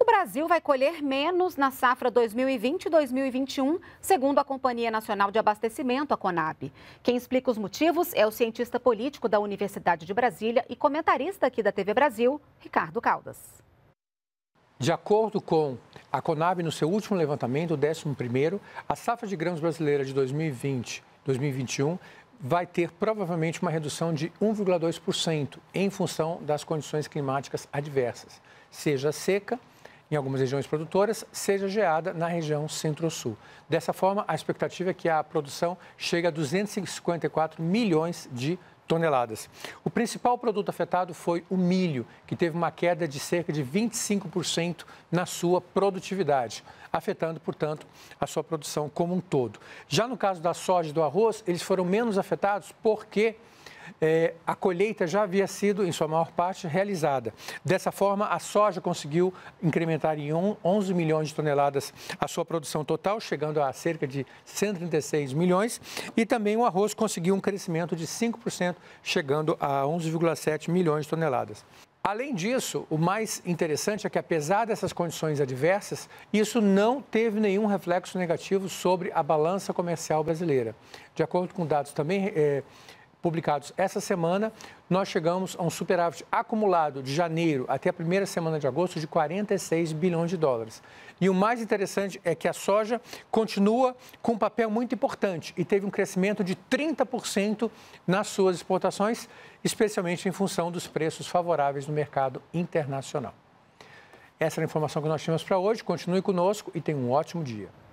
O Brasil vai colher menos na safra 2020-2021, segundo a Companhia Nacional de Abastecimento, a Conab. Quem explica os motivos é o cientista político da Universidade de Brasília e comentarista aqui da TV Brasil, Ricardo Caldas. De acordo com a Conab, no seu último levantamento, o 11º, a safra de grãos brasileira de 2020-2021 vai ter provavelmente uma redução de 1,2% em função das condições climáticas adversas, seja seca, em algumas regiões produtoras, seja geada na região centro-sul. Dessa forma, a expectativa é que a produção chegue a 254 milhões de toneladas. O principal produto afetado foi o milho, que teve uma queda de cerca de 25% na sua produtividade, afetando, portanto, a sua produção como um todo. Já no caso da soja e do arroz, eles foram menos afetados porque é, a colheita já havia sido, em sua maior parte, realizada. Dessa forma, a soja conseguiu incrementar em 11 milhões de toneladas a sua produção total, chegando a cerca de 136 milhões, e também o arroz conseguiu um crescimento de 5%, chegando a 11,7 milhões de toneladas. Além disso, o mais interessante é que, apesar dessas condições adversas, isso não teve nenhum reflexo negativo sobre a balança comercial brasileira. De acordo com dados também é, publicados essa semana, nós chegamos a um superávit acumulado de janeiro até a primeira semana de agosto de 46 bilhões de dólares. E o mais interessante é que a soja continua com um papel muito importante e teve um crescimento de 30% nas suas exportações, especialmente em função dos preços favoráveis no mercado internacional. Essa é a informação que nós tínhamos para hoje. Continue conosco e tenha um ótimo dia.